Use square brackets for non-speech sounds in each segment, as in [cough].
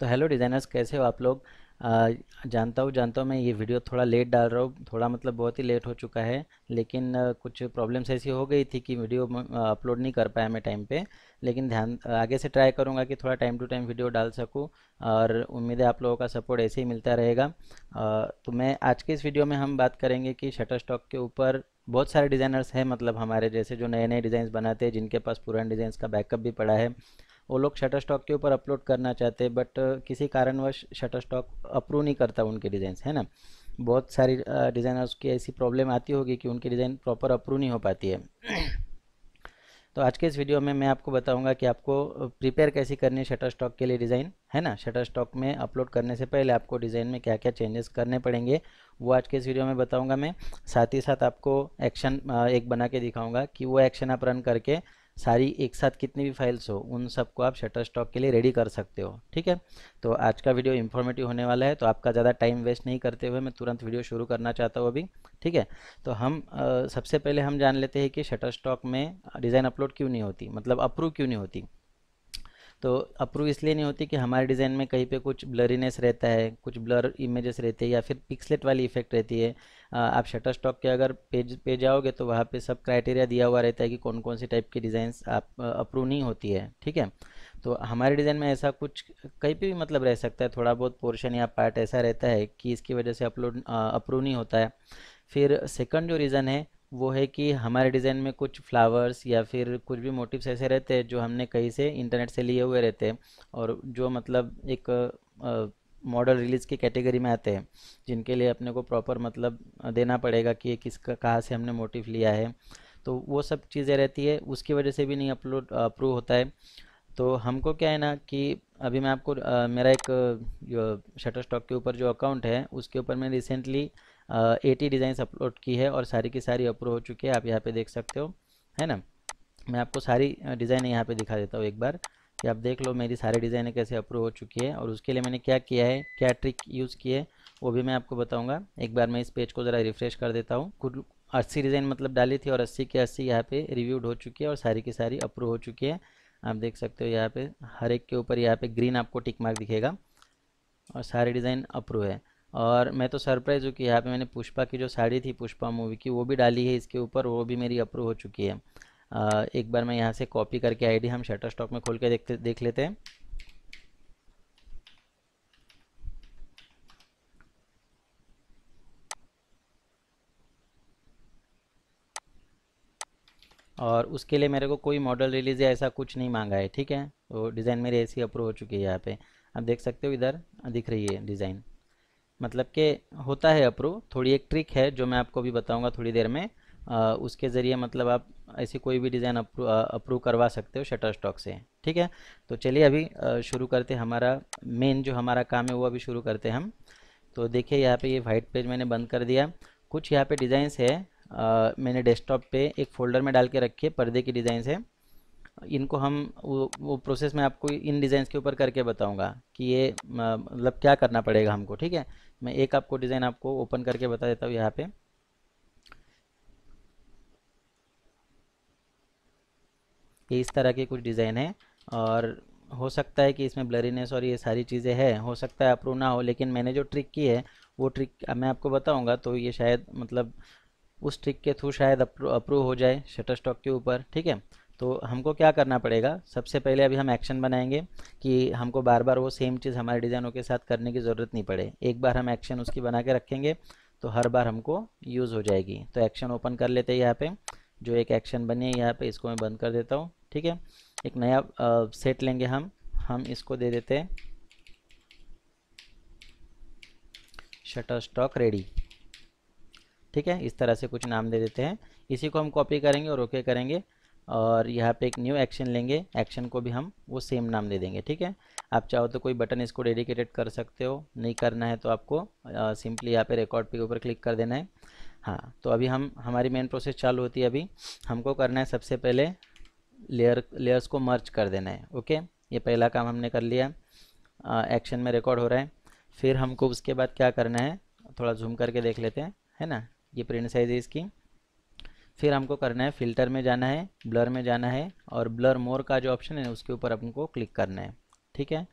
तो hello designers कैसे हो आप लोग आ, जानता हूँ जानता हूँ मैं ये वीडियो थोड़ा लेट डाल रहा हूँ थोड़ा मतलब बहुत ही लेट हो चुका है लेकिन आ, कुछ प्रॉब्लम्स ऐसी हो गई थी कि वीडियो अपलोड नहीं कर पाया मैं टाइम पे लेकिन ध्यान आगे से ट्राई करूँगा कि थोड़ा टाइम टू टाइम वीडियो डाल सकूँ और उम्मीद है आप लोगों का सपोर्ट ऐसे ही मिलता रहेगा आ, तो मैं आज के इस वीडियो में हम बात करेंगे कि शटर स्टॉक के ऊपर बहुत सारे डिज़ाइनर्स हैं मतलब हमारे जैसे जो नए नए डिज़ाइंस बनाते हैं जिनके पास पुराने डिज़ाइंस का बैकअप भी पड़ा है वो लोग शटर स्टॉक के ऊपर अपलोड करना चाहते हैं बट uh, किसी कारणवश शटर स्टॉक अप्रूव नहीं करता उनके डिजाइन है ना बहुत सारी डिज़ाइनर्स uh, की ऐसी प्रॉब्लम आती होगी कि उनकी डिज़ाइन प्रॉपर अप्रूव नहीं हो पाती है [clears throat] तो आज के इस वीडियो में मैं आपको बताऊंगा कि आपको प्रिपेयर uh, कैसे करनी है शटर स्टॉक के लिए डिज़ाइन है ना शटर स्टॉक में अपलोड करने से पहले आपको डिज़ाइन में क्या क्या चेंजेस करने पड़ेंगे वो आज के इस वीडियो में बताऊंगा मैं साथ ही साथ आपको एक्शन एक बना के दिखाऊंगा कि वो एक्शन आप रन करके सारी एक साथ कितनी भी फाइल्स हो उन सबको आप शटर स्टॉक के लिए रेडी कर सकते हो ठीक है तो आज का वीडियो इन्फॉर्मेटिव होने वाला है तो आपका ज़्यादा टाइम वेस्ट नहीं करते हुए मैं तुरंत वीडियो शुरू करना चाहता हूँ अभी ठीक है तो हम आ, सबसे पहले हम जान लेते हैं कि शटर स्टॉक में डिज़ाइन अपलोड क्यों नहीं होती मतलब अप्रूव क्यों नहीं होती तो अप्रूव इसलिए नहीं होती कि हमारे डिज़ाइन में कहीं पे कुछ ब्लरीनेस रहता है कुछ ब्लर इमेजेस रहते हैं या फिर पिक्सलेट वाली इफेक्ट रहती है आप शटर स्टॉक के अगर पेज पे जाओगे तो वहाँ पे सब क्राइटेरिया दिया हुआ रहता है कि कौन कौन सी टाइप की डिज़ाइन आप अप्रूव नहीं होती है ठीक है तो हमारे डिज़ाइन में ऐसा कुछ कहीं पर भी मतलब रह सकता है थोड़ा बहुत पोर्शन या पार्ट ऐसा रहता है कि इसकी वजह से अपलोड अप्रूव नहीं होता है फिर सेकंड जो रीज़न है वो है कि हमारे डिज़ाइन में कुछ फ्लावर्स या फिर कुछ भी मोटिव्स ऐसे रहते हैं जो हमने कहीं से इंटरनेट से लिए हुए रहते हैं और जो मतलब एक मॉडल रिलीज़ की कैटेगरी में आते हैं जिनके लिए अपने को प्रॉपर मतलब देना पड़ेगा कि किसका कहाँ से हमने मोटिव लिया है तो वो सब चीज़ें रहती है उसकी वजह से भी नहीं अपलोड अप्रूव होता है तो हमको क्या है ना कि अभी मैं आपको आ, मेरा एक शटर स्टॉक के ऊपर जो अकाउंट है उसके ऊपर मैं रिसेंटली एटी डिज़ाइंस अपलोड की है और सारी की सारी अप्रूव हो चुकी है आप यहाँ पे देख सकते हो है ना मैं आपको सारी डिज़ाइन यहाँ पे दिखा देता हूँ एक बार कि आप देख लो मेरी सारी डिज़ाइनें कैसे अप्रूव हो चुकी है और उसके लिए मैंने क्या किया है क्या ट्रिक यूज़ की है वो भी मैं आपको बताऊँगा एक बार मैं इस पेज को ज़रा रिफ्रेश कर देता हूँ कुल अस्सी डिज़ाइन मतलब डाली थी और अस्सी के अस्सी यहाँ पर रिव्यूड हो चुकी है और सारी की सारी अप्रूव हो चुकी है आप देख सकते हो यहाँ पर हर एक के ऊपर यहाँ पर ग्रीन आपको टिक मार्क दिखेगा और सारे डिज़ाइन अप्रूव है और मैं तो सरप्राइज हूँ कि यहाँ पे मैंने पुष्पा की जो साड़ी थी पुष्पा मूवी की वो भी डाली है इसके ऊपर वो भी मेरी अप्रूव हो चुकी है आ, एक बार मैं यहाँ से कॉपी करके आईडी हम शटर स्टॉक में खोल के देखते देख लेते हैं और उसके लिए मेरे को कोई मॉडल रिलीज या ऐसा कुछ नहीं मांगा है ठीक है वो डिज़ाइन मेरी ऐसी अप्रूव हो चुकी है यहाँ पे आप देख सकते हो इधर दिख रही है डिज़ाइन मतलब के होता है अप्रूव थोड़ी एक ट्रिक है जो मैं आपको भी बताऊंगा थोड़ी देर में आ, उसके ज़रिए मतलब आप ऐसी कोई भी डिज़ाइन अप्रूव अप्रूव करवा सकते हो शटर स्टॉक से ठीक है तो चलिए अभी शुरू करते हमारा मेन जो हमारा काम है वो अभी शुरू करते हम तो देखिए यहाँ पे ये वाइट पेज मैंने बंद कर दिया कुछ यहाँ पे डिज़ाइंस है आ, मैंने डेस्कटॉप पे एक फ़ोल्डर में डाल के रखी है पर्दे की डिज़ाइंस है इनको हम वो, वो प्रोसेस मैं आपको इन डिज़ाइंस के ऊपर करके बताऊंगा कि ये मतलब क्या करना पड़ेगा हमको ठीक है मैं एक आपको डिज़ाइन आपको ओपन करके बता देता हूँ यहाँ पे ये इस तरह के कुछ डिज़ाइन है और हो सकता है कि इसमें ब्लरीनेस और ये सारी चीज़ें हैं हो सकता है अप्रूव ना हो लेकिन मैंने जो ट्रिक की है वो ट्रिक मैं आपको बताऊंगा तो ये शायद मतलब उस ट्रिक के थ्रू शायद अप्रूव हो जाए शटर स्टॉक के ऊपर ठीक है तो हमको क्या करना पड़ेगा सबसे पहले अभी हम एक्शन बनाएंगे कि हमको बार बार वो सेम चीज़ हमारे डिज़ाइनों के साथ करने की ज़रूरत नहीं पड़े एक बार हम एक्शन उसकी बना के रखेंगे तो हर बार हमको यूज़ हो जाएगी तो एक्शन ओपन कर लेते हैं यहाँ पे जो एक एक्शन बनी है यहाँ पे इसको मैं बंद कर देता हूँ ठीक है एक नया सेट लेंगे हम हम इसको दे देते हैं शटर स्टॉक रेडी ठीक है इस तरह से कुछ नाम दे देते हैं इसी को हम कॉपी करेंगे और ओके करेंगे और यहाँ पे एक न्यू एक्शन लेंगे एक्शन को भी हम वो सेम नाम दे देंगे ठीक है आप चाहो तो कोई बटन इसको डेडिकेटेड कर सकते हो नहीं करना है तो आपको सिंपली यहाँ पे रिकॉर्ड पे ऊपर क्लिक कर देना है हाँ तो अभी हम हमारी मेन प्रोसेस चालू होती है अभी हमको करना है सबसे पहले लेयर लेयर्स को मर्च कर देना है ओके ये पहला काम हमने कर लिया एक्शन में रिकॉर्ड हो रहा है फिर हमको उसके बाद क्या करना है थोड़ा जूम करके देख लेते हैं है ना ये प्रिंट साइज है इसकी फिर हमको करना है फिल्टर में जाना है ब्लर में जाना है और ब्लर मोर का जो ऑप्शन है उसके ऊपर हमको क्लिक करना है ठीक है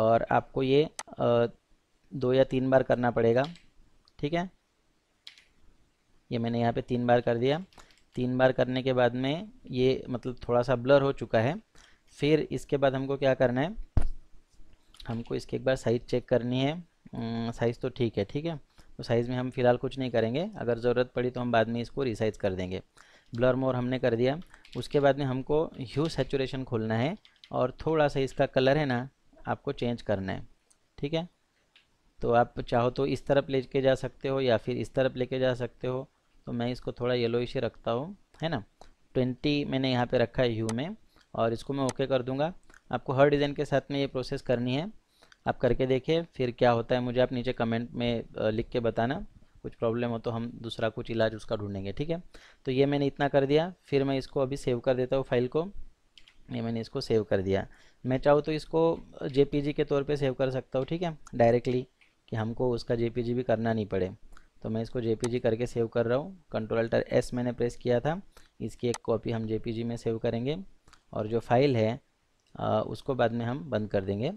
और आपको ये दो या तीन बार करना पड़ेगा ठीक है ये मैंने यहाँ पे तीन बार कर दिया तीन बार करने के बाद में ये मतलब थोड़ा सा ब्लर हो चुका है फिर इसके बाद हमको क्या करना है हमको इसके एक बार साइज़ चेक करनी है साइज़ तो ठीक है ठीक है तो साइज़ में हम फिलहाल कुछ नहीं करेंगे अगर ज़रूरत पड़ी तो हम बाद में इसको रिसाइज कर देंगे ब्लर मोर हमने कर दिया उसके बाद में हमको ह्यू सेचुरेशन खोलना है और थोड़ा सा इसका कलर है ना आपको चेंज करना है ठीक है तो आप चाहो तो इस तरफ ले जा सकते हो या फिर इस तरफ लेके जा सकते हो तो मैं इसको थोड़ा येलो इसे रखता हूँ है ना ट्वेंटी मैंने यहाँ पे रखा है ह्यू में और इसको मैं ओके कर दूँगा आपको हर डिज़ाइन के साथ में ये प्रोसेस करनी है आप करके देखिए फिर क्या होता है मुझे आप नीचे कमेंट में लिख के बताना कुछ प्रॉब्लम हो तो हम दूसरा कुछ इलाज उसका ढूंढेंगे ठीक है तो ये मैंने इतना कर दिया फिर मैं इसको अभी सेव कर देता हूँ फाइल को ये मैंने इसको सेव कर दिया मैं चाहूँ तो इसको जे के तौर पर सेव कर सकता हूँ ठीक है डायरेक्टली कि हमको उसका जे भी करना नहीं पड़े तो मैं इसको जे करके सेव कर रहा हूँ कंट्रोल अल्टर एस मैंने प्रेस किया था इसकी एक कॉपी हम जे में सेव करेंगे और जो फाइल है आ, उसको बाद में हम बंद कर देंगे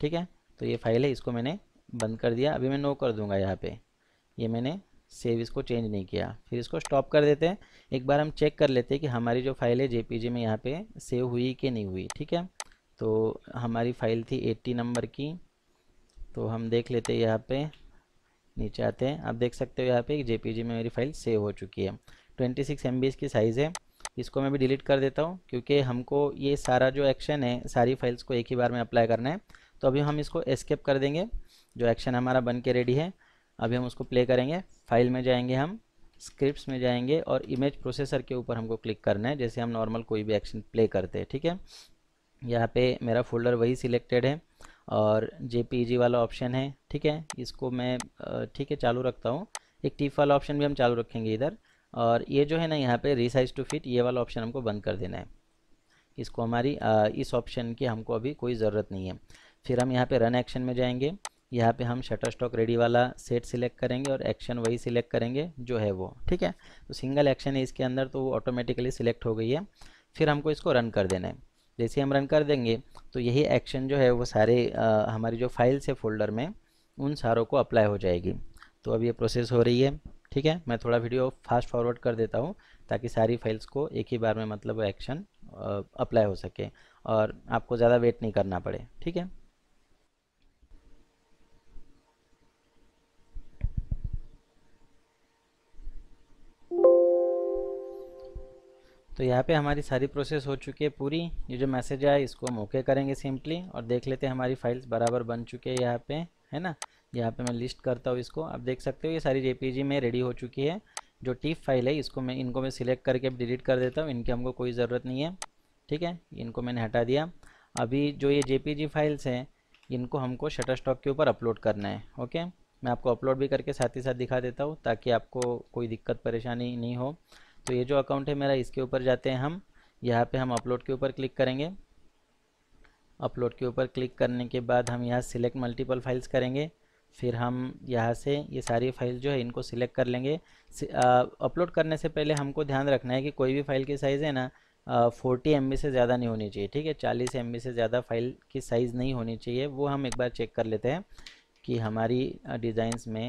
ठीक है तो ये फाइल है इसको मैंने बंद कर दिया अभी मैं नो कर दूंगा यहाँ पे ये मैंने सेव इसको चेंज नहीं किया फिर इसको स्टॉप कर देते हैं एक बार हम चेक कर लेते हैं कि हमारी जो फाइल है जेपीजी में यहाँ पे सेव हुई कि नहीं हुई ठीक है तो हमारी फाइल थी 80 नंबर की तो हम देख लेते हैं यहाँ पे नीचे आते हैं आप देख सकते हो यहाँ पे पी में मेरी फाइल सेव हो चुकी है ट्वेंटी सिक्स इसकी साइज़ है इसको मैं भी डिलीट कर देता हूँ क्योंकि हमको ये सारा जो एक्शन है सारी फाइल्स को एक ही बार में अप्लाई करना है तो अभी हम इसको एस्केप कर देंगे जो एक्शन हमारा बन के रेडी है अभी हम उसको प्ले करेंगे फाइल में जाएंगे हम स्क्रिप्ट्स में जाएंगे और इमेज प्रोसेसर के ऊपर हमको क्लिक करना है जैसे हम नॉर्मल कोई भी एक्शन प्ले करते हैं ठीक है यहाँ पे मेरा फोल्डर वही सिलेक्टेड है और जे वाला ऑप्शन है ठीक है इसको मैं ठीक है चालू रखता हूँ एक टीफ वाला ऑप्शन भी हम चालू रखेंगे इधर और ये जो है ना यहाँ पे रिसाइज टू फिट ये वाला ऑप्शन हमको बंद कर देना है इसको हमारी इस ऑप्शन की हमको अभी कोई ज़रूरत नहीं है फिर हम यहाँ पे रन एक्शन में जाएंगे यहाँ पे हम शटर स्टॉक रेडी वाला सेट सिलेक्ट करेंगे और एक्शन वही सिलेक्ट करेंगे जो है वो ठीक है तो सिंगल एक्शन है इसके अंदर तो वो ऑटोमेटिकली सिलेक्ट हो गई है फिर हमको इसको रन कर देना है जैसे हम रन कर देंगे तो यही एक्शन जो है वो सारे आ, हमारी जो फाइल्स है फोल्डर में उन सारों को अप्लाई हो जाएगी तो अब ये प्रोसेस हो रही है ठीक है मैं थोड़ा वीडियो फास्ट फॉरवर्ड कर देता हूँ ताकि सारी फाइल्स को एक ही बार में मतलब एक्शन अप्लाई हो सके और आपको ज़्यादा वेट नहीं करना पड़े ठीक है तो यहाँ पे हमारी सारी प्रोसेस हो चुकी है पूरी ये जो मैसेज आया इसको हम ओके करेंगे सिंपली और देख लेते हैं हमारी फाइल्स बराबर बन चुके हैं यहाँ पे है ना यहाँ पे मैं लिस्ट करता हूँ इसको आप देख सकते हो ये सारी जे में रेडी हो चुकी है जो टीफ फाइल है इसको मैं इनको मैं सिलेक्ट करके डिलीट कर देता हूँ इनकी हमको कोई ज़रूरत नहीं है ठीक है इनको मैंने हटा दिया अभी जो ये जे फाइल्स हैं इनको हमको शटर स्टॉक के ऊपर अपलोड करना है ओके मैं आपको अपलोड भी करके साथ ही साथ दिखा देता हूँ ताकि आपको कोई दिक्कत परेशानी नहीं हो तो ये जो अकाउंट है मेरा इसके ऊपर जाते हैं हम यहाँ पे हम अपलोड के ऊपर क्लिक करेंगे अपलोड के ऊपर क्लिक करने के बाद हम यहाँ सिलेक्ट मल्टीपल फाइल्स करेंगे फिर हम यहाँ से ये सारी फाइल जो है इनको सिलेक्ट कर लेंगे अपलोड करने से पहले हमको ध्यान रखना है कि कोई भी फाइल की साइज़ है ना फोर्टी एम से ज़्यादा नहीं होनी चाहिए ठीक है चालीस एम से ज़्यादा फाइल की साइज़ नहीं होनी चाहिए वो हम एक बार चेक कर लेते हैं कि हमारी डिज़ाइंस में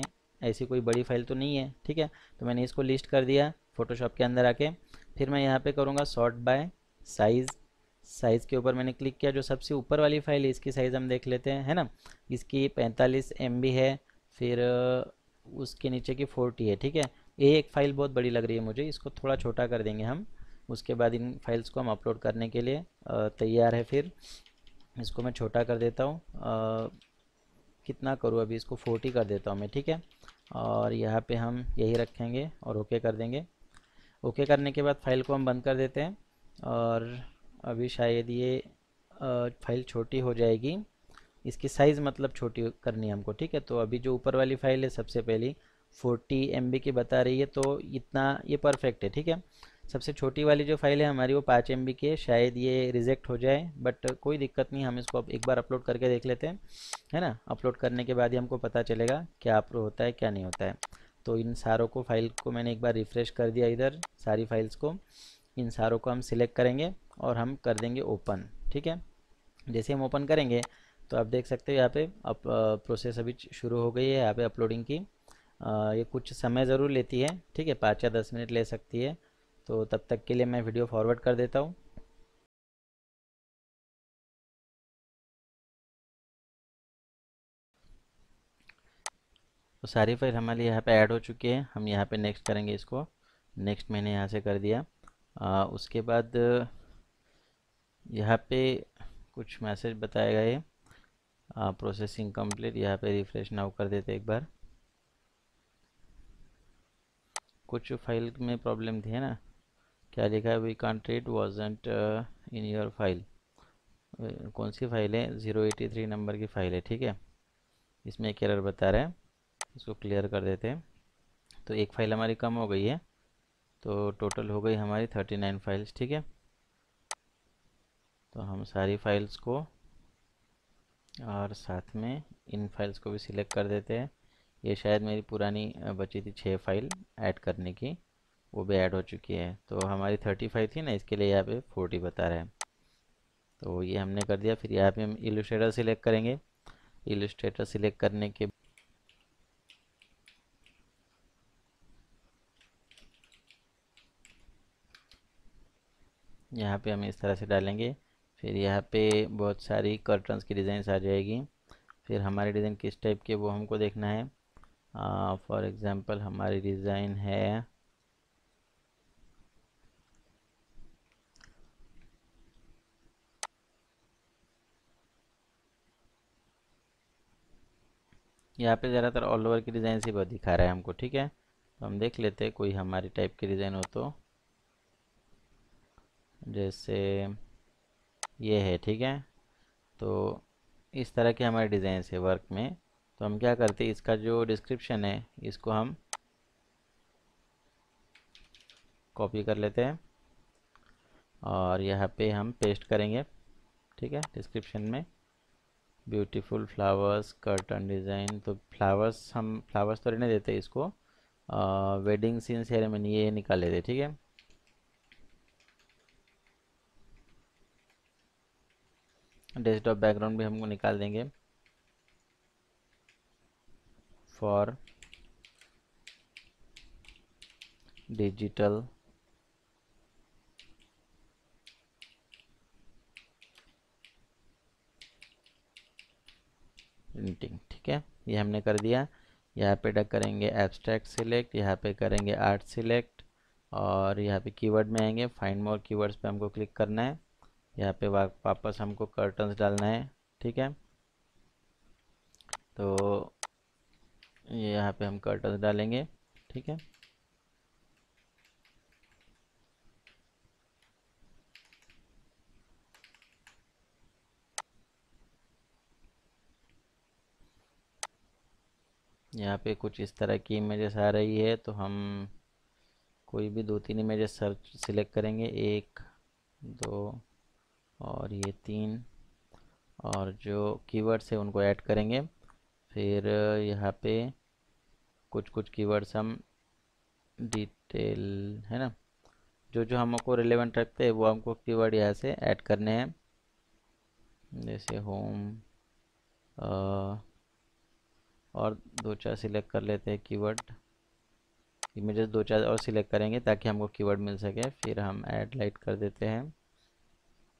ऐसी कोई बड़ी फाइल तो नहीं है ठीक है तो मैंने इसको लिस्ट कर दिया फ़ोटोशॉप के अंदर आके फिर मैं यहाँ पे करूँगा सॉर्ट बाय साइज़ साइज़ के ऊपर मैंने क्लिक किया जो सबसे ऊपर वाली फाइल है इसकी साइज़ हम देख लेते हैं है ना इसकी पैंतालीस एम है फिर उसके नीचे की फोर्टी है ठीक है ये एक फ़ाइल बहुत बड़ी लग रही है मुझे इसको थोड़ा छोटा कर देंगे हम उसके बाद इन फाइल्स को हम अपलोड करने के लिए तैयार है फिर इसको मैं छोटा कर देता हूँ कितना करूँ अभी इसको फोर्टी कर देता हूँ मैं ठीक है और यहाँ पे हम यही रखेंगे और ओके कर देंगे ओके करने के बाद फाइल को हम बंद कर देते हैं और अभी शायद ये फाइल छोटी हो जाएगी इसकी साइज़ मतलब छोटी करनी है हमको ठीक है तो अभी जो ऊपर वाली फाइल है सबसे पहली 40 एम की बता रही है तो इतना ये परफेक्ट है ठीक है सबसे छोटी वाली जो फाइल है हमारी वो पाँच एम की है शायद ये रिजेक्ट हो जाए बट कोई दिक्कत नहीं हम इसको एक बार अपलोड करके देख लेते हैं है ना अपलोड करने के बाद ही हमको पता चलेगा क्या अप्रूव होता है क्या नहीं होता है तो इन सारों को फाइल को मैंने एक बार रिफ़्रेश कर दिया इधर सारी फाइल्स को इन सारों को हम सिलेक्ट करेंगे और हम कर देंगे ओपन ठीक है जैसे हम ओपन करेंगे तो आप देख सकते हो यहाँ पे अप प्रोसेस अभी शुरू हो गई है यहाँ पे अपलोडिंग की आ, ये कुछ समय ज़रूर लेती है ठीक है पाँच या दस मिनट ले सकती है तो तब तक के लिए मैं वीडियो फॉरवर्ड कर देता हूँ सारी फाइल हमारे यहाँ पे ऐड हो चुकी है हम यहाँ पे नेक्स्ट करेंगे इसको नेक्स्ट मैंने यहाँ से कर दिया आ, उसके बाद यहाँ पे कुछ मैसेज बताएगा ये प्रोसेसिंग कंप्लीट यहाँ पे रिफ्रेश नाउ कर देते एक बार कुछ फाइल में प्रॉब्लम थी है ना क्या लिखा है वी कंट्रीट वॉजेंट इन योर फाइल कौन सी फाइल है ज़ीरो एटी थ्री नंबर की फ़ाइल है ठीक है इसमें एक एरर बता रहे हैं इसको क्लियर कर देते हैं तो एक फाइल हमारी कम हो गई है तो टोटल हो गई हमारी थर्टी नाइन फाइल्स ठीक है तो हम सारी फाइल्स को और साथ में इन फाइल्स को भी सिलेक्ट कर देते हैं ये शायद मेरी पुरानी बची थी छः फाइल ऐड करने की वो भी ऐड हो चुकी है तो हमारी थर्टी फाइव थी ना इसके लिए यहाँ पे फोर्टी बता रहे हैं तो ये हमने कर दिया फिर यहाँ पे हम इलस्ट्रेटर सिलेक्ट करेंगे इलस्ट्रेटर सिलेक्ट करने के यहाँ पे हम इस तरह से डालेंगे फिर यहाँ पे बहुत सारी कर्टन्स की डिज़ाइंस आ जाएगी फिर हमारी डिज़ाइन किस टाइप की वो हमको देखना है फॉर एग्ज़ाम्पल हमारी डिज़ाइन है यहाँ पे ज़्यादातर ऑल ओवर की डिज़ाइन से बहुत दिखा रहा है हमको ठीक है तो हम देख लेते हैं कोई हमारी टाइप की डिज़ाइन हो तो जैसे ये है ठीक है तो इस तरह के हमारे डिज़ाइन है वर्क में तो हम क्या करते हैं इसका जो डिस्क्रिप्शन है इसको हम कॉपी कर लेते हैं और यहाँ पे हम पेस्ट करेंगे ठीक है डिस्क्रिप्शन में ब्यूटीफुल फ्लावर्स कर्टन डिज़ाइन तो फ्लावर्स हम फ्लावर्स तो रहने देते इसको आ, वेडिंग सीन सेरेमनी ये निकाल लेते ठीक है डेस्कटॉप बैकग्राउंड भी हमको निकाल देंगे फॉर डिजिटल प्रिंटिंग ठीक है ये हमने कर दिया यहाँ पे डक करेंगे एब्स्ट्रैक्ट सिलेक्ट यहाँ पे करेंगे आर्ट सिलेक्ट और यहाँ पे कीवर्ड में आएंगे फाइंड मोर कीवर्ड्स पे हमको क्लिक करना है यहाँ पे वापस हमको कर्टन्स डालना है ठीक है तो ये यहाँ पे हम कर्टन्स डालेंगे ठीक है यहाँ पे कुछ इस तरह की इमेजेस आ रही है तो हम कोई भी दो तीन इमेजेस सर्च सिलेक्ट करेंगे एक दो और ये तीन और जो कीवर्ड्स है उनको ऐड करेंगे फिर यहाँ पे कुछ कुछ कीवर्ड्स हम डिटेल है ना जो जो हमको रिलेवेंट रखते हैं वो हमको कीवर्ड यहाँ से ऐड करने हैं जैसे होम और दो चार सिलेक्ट कर लेते हैं कीवर्ड इमेजेस दो चार और सिलेक्ट करेंगे ताकि हमको कीवर्ड मिल सके फिर हम ऐड लाइट कर देते हैं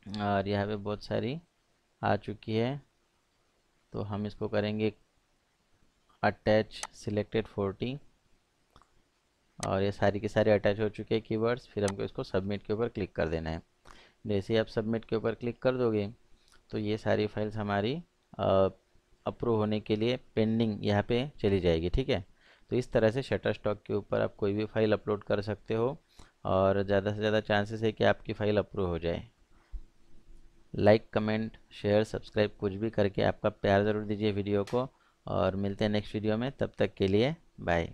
और यहाँ पे बहुत सारी आ चुकी है तो हम इसको करेंगे अटैच सिलेक्टेड फोर्टी और ये सारी के सारे अटैच हो चुके हैं कीवर्ड्स फिर हमको इसको सबमिट के ऊपर क्लिक कर देना है जैसे ही आप सबमिट के ऊपर क्लिक कर दोगे तो ये सारी फाइल्स हमारी अप्रूव होने के लिए पेंडिंग यहाँ पे चली जाएगी ठीक है तो इस तरह से शटर स्टॉक के ऊपर आप कोई भी फाइल अपलोड कर सकते हो और ज़्यादा से ज़्यादा चांसेस है कि आपकी फ़ाइल अप्रूव हो जाए लाइक कमेंट शेयर सब्सक्राइब कुछ भी करके आपका प्यार ज़रूर दीजिए वीडियो को और मिलते हैं नेक्स्ट वीडियो में तब तक के लिए बाय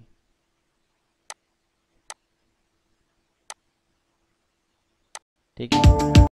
ठीक है